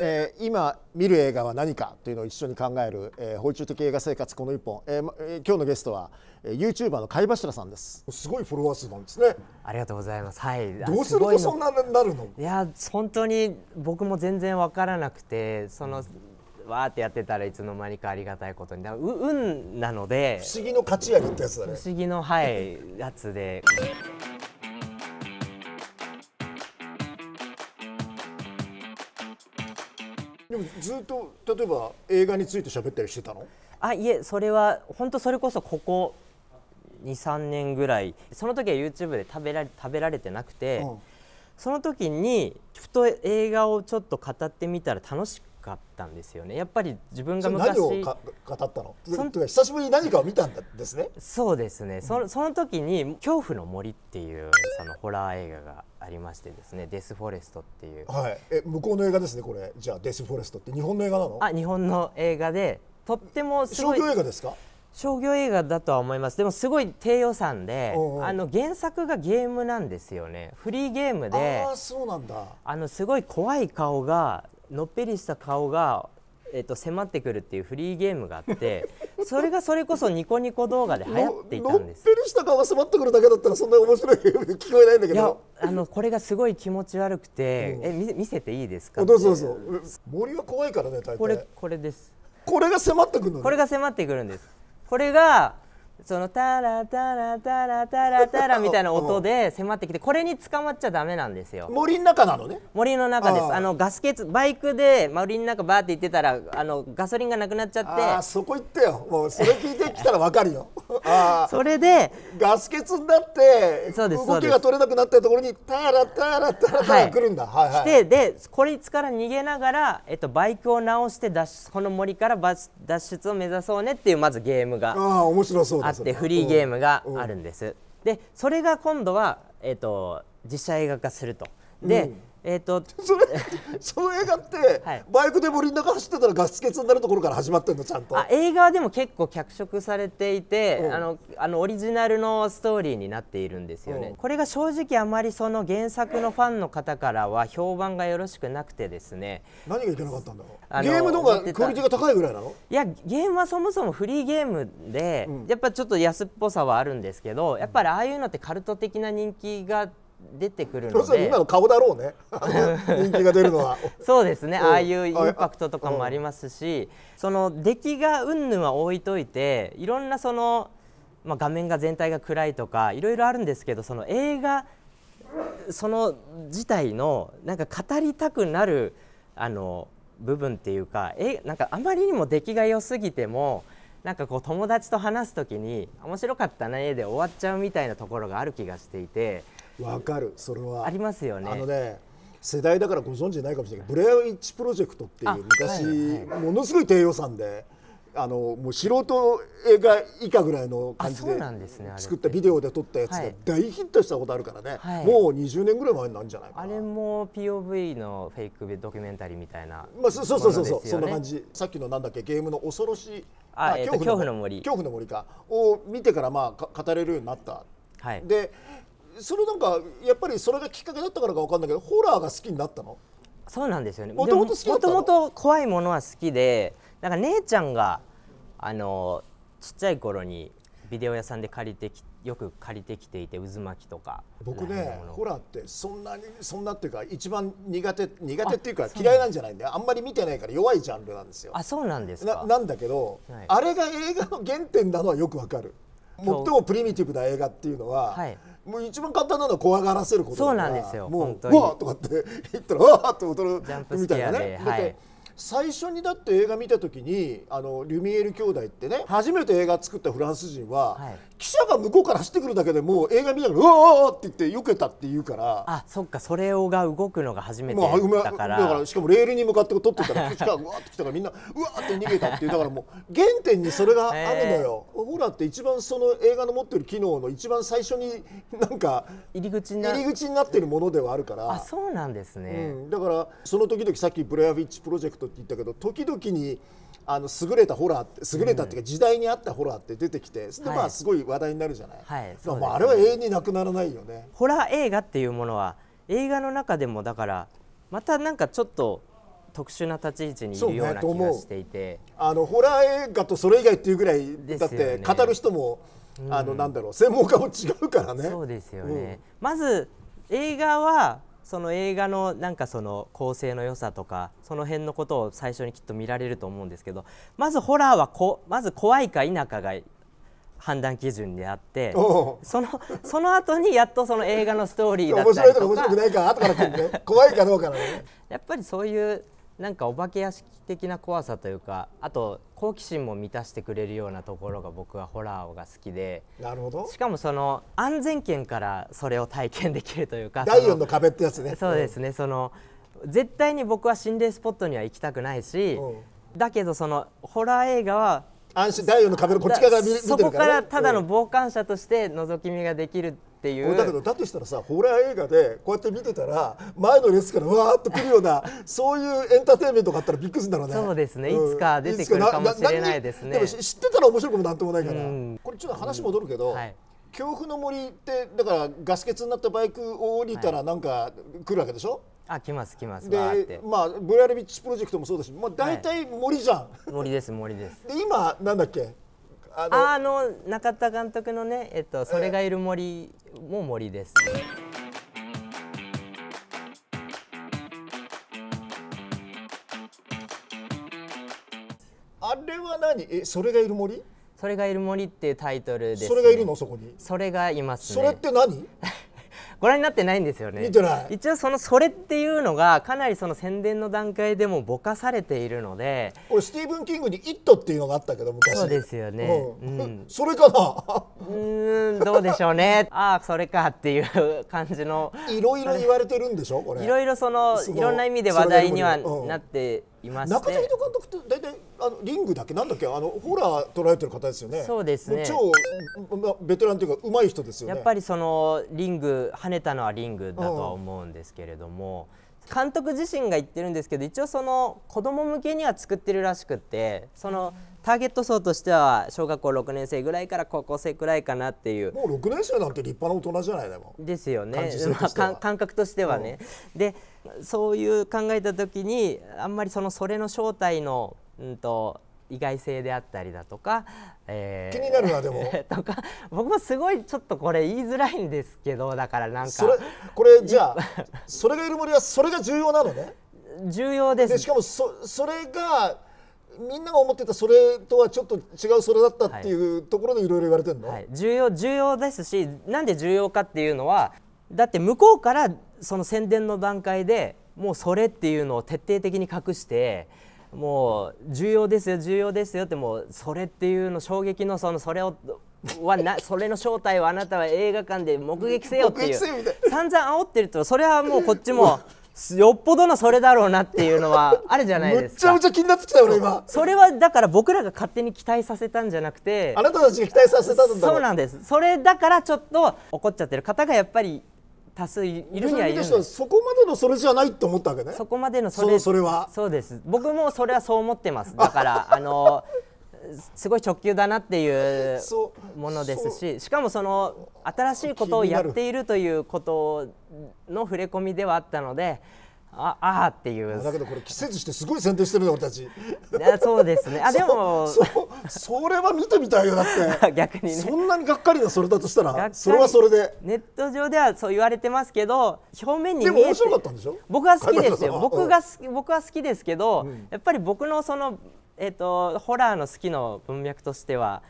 えー、今見る映画は何かというのを一緒に考える、えー、中的映画生活この一本、えーえ今日のゲストは、えー、y o u t u b e の貝柱さんですすごいフォロワー数なんですねありがとうございますはいどうするとそんななるのいや本当に僕も全然分からなくてその、わーってやってたらいつの間にかありがたいことにだう運なので不思議の勝ちやりってやつだね不思議のはいやつでもずっと例えば映画について喋ったりしてたのあいえそれは本当それこそここ23年ぐらいその時は YouTube で食べられ食べられてなくて、うん、その時にふと映画をちょっと語ってみたら楽しかったんですよねやっぱり自分が昔何を語ったのその久しぶりに何かを見たんですねそうですねそのその時に「恐怖の森」っていうそのホラー映画がありましてですね「デスフォレスト」っていう、はい、え向こうの映画ですねこれじゃあ「デスフォレスト」って日本の映画なのあ日本の映画でとっても商業映画ですか商業映画だとは思いますでもすごい低予算であの原作がゲームなんですよねフリーゲームであそうなんだあのすごい怖い顔がのっぺりした顔が、えー、と迫ってくるっていうフリーゲームがあってそれがそれこそニコニコ動画で流行っていたんですのっぺりした顔が迫ってくるだけだったらそんな面白いゲームで聞こえないんだけどあのこれがすごい気持ち悪くて、え見見せていいですかどうぞどうぞ森は怖いからね大体これこれですこれが迫ってくるこれが迫ってくるんですこれがそのタラタラタラタラタラみたいな音で迫ってきてこれに捕まっちゃダメなんですよ森の中なのね森の中ですあのガス欠バイクで森の中バーって行ってたらあのガソリンがなくなっちゃってあそこ行ってよもうそれ聞いてきたらわかるよ あそれでガス欠になってそうです動きが取れなくなったところにタラタラタラタラ来るんだ、はい、はいはい、してでこれから逃げながら、えっと、バイクを直して脱この森から脱出を目指そうねっていうまずゲームがああ面白そうだあってフリーゲームがあるんです。でそれが今度は、えーと、と実写映画化すると。で、えっ、ー、とそれその映画って、はい、バイクで森の中走ってたらガス欠になるところから始まってんのちゃんとあ映画でも結構脚色されていて、うん、あのあのオリジナルのストーリーになっているんですよね、うん、これが正直あまりその原作のファンの方からは評判がよろしくなくてですね何がいけなかったんだろうゲームの方がクオリティが高いぐらいなのいやゲームはそもそもフリーゲームで、うん、やっぱちょっと安っぽさはあるんですけどやっぱりああいうのってカルト的な人気が出てくるので今の顔だろうね 人気が出るのはそうですね、うん、ああいうインパクトとかもありますし、うん、その出来が云々は置いといていろんなその、まあ、画面が全体が暗いとかいろいろあるんですけどその映画その自体のなんか語りたくなるあの部分っていうかえなんかあまりにも出来が良すぎてもなんかこう友達と話す時に面白かったなねで終わっちゃうみたいなところがある気がしていて。わかるそれはありますよねあのね世代だからご存知ないかもしれないけどブレアウィッチプロジェクトっていう昔、はいはい、ものすごい低予算であのもう素人映画以下ぐらいの感じで作ったビデオで撮ったやつが大ヒットしたことあるからね、はい、もう20年ぐらい前なんじゃないかなあれも POV のフェイクドキュメンタリーみたいな、まあ、そうそうそうそう、そんな感じさっきのなんだっけゲームの恐ろしいあ、えー、恐怖の森恐怖の森かを見てからまあ語れるようになった、はい、でそれなんかやっぱりそれがきっかけだったからかわかんないけどホラーが好きになったのそうなんですよねもともと怖いものは好きでなんか姉ちゃんがあのちっちゃい頃にビデオ屋さんで借りてきよく借りてきていて渦巻きとか僕ねホラーってそんなにそんなっていうか一番苦手苦手っていうか嫌いなんじゃないんであんまり見てないから弱いジャンルなんですよあそうなんですかなんだけど、はい、あれが映画の原点なのはよくわかる最もプリミティブな映画っていうのは、はいもう一番簡単なのは怖がらせることそうなんですよもうわーとかって 言ったらわーってみたいなね。はい最初にだって映画見た時にあのリュミエール兄弟ってね初めて映画作ったフランス人は、はい、記者が向こうから走ってくるだけでもう映画見ながら「うわ!」って言ってよけたって言うからあそっかそれをが動くのが初めてだから, だからしかもレールに向かって取ってたら記者がうわって来たからみんな「うわ!」って逃げたっていうだからもう原点にそれがあるのよ。ホ ラーって一番その映画の持ってる機能の一番最初になんか入り口になってるものではあるからあそうなんですね、うん、だからその時々さっきブレアウィッチプロジェクトって言ったけど時々に。あの優れたホラーって優れたっていうか時代に合ったホラーって出てきて、うん、でまあすごい話題になるじゃない、はい、はい、まあ、あれは永遠になくならないよねホラー映画っていうものは映画の中でもだからまたなんかちょっと特殊な立ち位置にいるような気がしていて、ね、あのホラー映画とそれ以外っていうぐらい、ね、だって語る人もあの、なんだろう専門家も違うからねそうですよね、うん、まず映画はその映画のなんかその構成の良さとかその辺のことを最初にきっと見られると思うんですけどまずホラーはこまず怖いか否かが判断基準であってそのその後にやっとその映画のストーリーだったりとか面白いとか面白くないか後から来るね怖いかどうかねやっぱりそういうなんかお化け屋敷的な怖さというかあと好奇心も満たしてくれるようなところが僕はホラーが好きでなるほどしかもその安全圏からそれを体験できるというか第4の壁ってやつねそうですね、うん、その絶対に僕は心霊スポットには行きたくないし、うん、だけどそのホラー映画は安心第4の壁のこっち側から見てるから、ね、そこからただの傍観者として覗き見ができるっていうだけどだとしたらさホラー映画でこうやって見てたら前の列からわーっと来るようなそういうエンターテインメントがあったらびっくりするんだろうねそうですね、うん、いつか出てくるかもしれないですねでも知ってたら面白くもなんともないから、うん、これちょっと話戻るけど、うんはい恐怖の森ってだからガス欠になったバイクを降りたらなんか来るわけでしょ、はい、あ来ます来ますでまあブレアビッチプロジェクトもそうだし、まあ、大体森じゃん、はい、森です森ですで今なんだっけああの中田監督のね、えっと、それがいる森も森です、あれは何えそれがいる森それがいる森っていうタイトルです、ね、それがいるのそこにそれがいます、ね、それって何ご覧になってないんですよね一応そのそれっていうのがかなりその宣伝の段階でもぼかされているのでこれスティーブン・キングに「イット!」っていうのがあったけど昔そうですよね、うん、それかな うんどうでしょうねああそれかっていう感じのいろいろ言われてるんでしょこれいろいろそのいろんな意味で話題にはなっていまして、うん、中田秀監督って大体あのリングだけなんだっけあのホラー捉えてる方ですよねそうですね超、ま、ベテランというかうまい人ですよねやっぱりそのリング跳ねたのはリングだとは思うんですけれども、うん監督自身が言ってるんですけど一応その子供向けには作ってるらしくてそのターゲット層としては小学校6年生ぐらいから高校生くらいかなっていうもう6年生なんて立派な大人じゃないでもですよね感覚としてはね、うん、でそういう考えた時にあんまりそのそれの正体の、うんと、意外性であったりだとか、えー、気になるなでも とか僕もすごいちょっとこれ言いづらいんですけどだからなんかそれこれじゃあそれがいる森はそれが重要なのね重要ですしかもそそれがみんなが思ってたそれとはちょっと違うそれだったっていうところでいろいろ言われてるの、はい、重要重要ですしなんで重要かっていうのはだって向こうからその宣伝の段階でもうそれっていうのを徹底的に隠してもう重要ですよ重要ですよってもうそれっていうの衝撃のそのそれをはな それの正体をあなたは映画館で目撃せよっていう散々煽ってるとそれはもうこっちもよっぽどのそれだろうなっていうのは あるじゃないですかめちゃめちゃ気になってきた俺今それはだから僕らが勝手に期待させたんじゃなくてあなたたちが期待させたんだそうなんですそれだからちょっと怒っちゃってる方がやっぱり多数いるにはいるそこまでのそれじゃないと思ったわけねそこまでのそれそれはそうです僕もそれはそう思ってますだからあのーすごい直球だなっていうものですししかもその新しいことをやっているということの触れ込みではあったので。ああっていうだけどこれ季節してすごい宣伝してるね俺たちそうですねあでもそれは見てみたいよだって 逆に、ね、そんなにがっかりなそれだとしたらそれはそれでネット上ではそう言われてますけど表面にでも面白かったんでしょ僕は好きですよ僕が、うん、僕は好きですけど、うん、やっぱり僕のそのえーと、ホラーの好きの文脈としては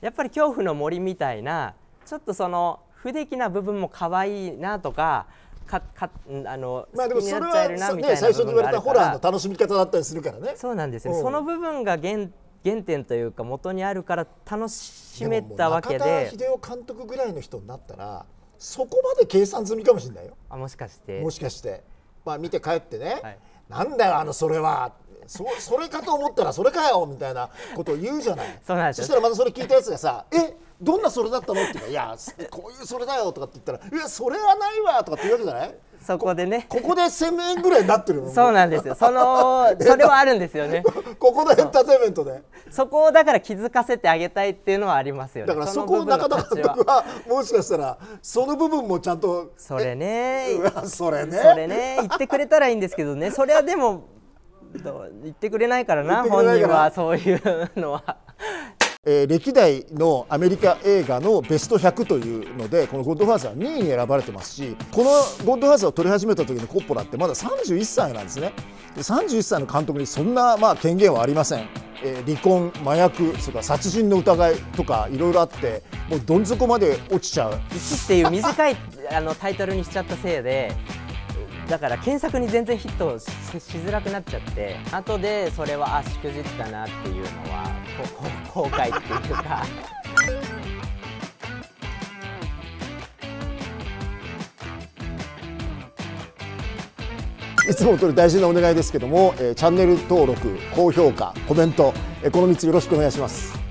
やっぱり恐怖の森みたいなちょっとその不出来な部分も可愛いなとかかかあの、まあ、でもそれは、ね、最初に言われたホラーの楽しみ方だったりするからねそうなんですよ、ね、その部分が原原点というか元にあるから楽しめたわけでで秀夫監督ぐらいの人になったらそこまで計算済みかもしれないよあもしかしてもしかしてまあ見て帰ってね、はい、なんだよあのそれはそそれかと思ったらそれかよみたいなことを言うじゃないそうなんですそしたらまたそれ聞いたやつがさえどんなそれだったのって言うかいやこういうそれだよとかって言ったらいやそれはないわとかって言うわけじゃないそこでねここで1000円ぐらいになってるそうなんですよその それはあるんですよねここのエンターテイメントでそこをだから気づかせてあげたいっていうのはありますよねだからそこを中田監督はもしかしたらその部分もちゃんとそれね それねそれね言ってくれたらいいんですけどねそれはでも言ってくれないからな本人はそういうのは。えー、歴代のアメリカ映画のベスト100というのでこの「ゴッドファーザー」2位に選ばれてますしこの「ゴッドファーザー」を撮り始めた時のコッポラってまだ31歳なんですねで31歳の監督にそんな、まあ、権限はありません、えー、離婚麻薬それから殺人の疑いとかいろいろあってもうどん底まで落ちちゃう「1」っていう短いあのタイトルにしちゃったせいでだから検索に全然ヒットしづらくなっちゃって後でそれはあしくじったなっていうのは 後悔っていうか いつもの通り大事なお願いですけども、えー、チャンネル登録高評価コメント、えこの3つよろしくお願いします。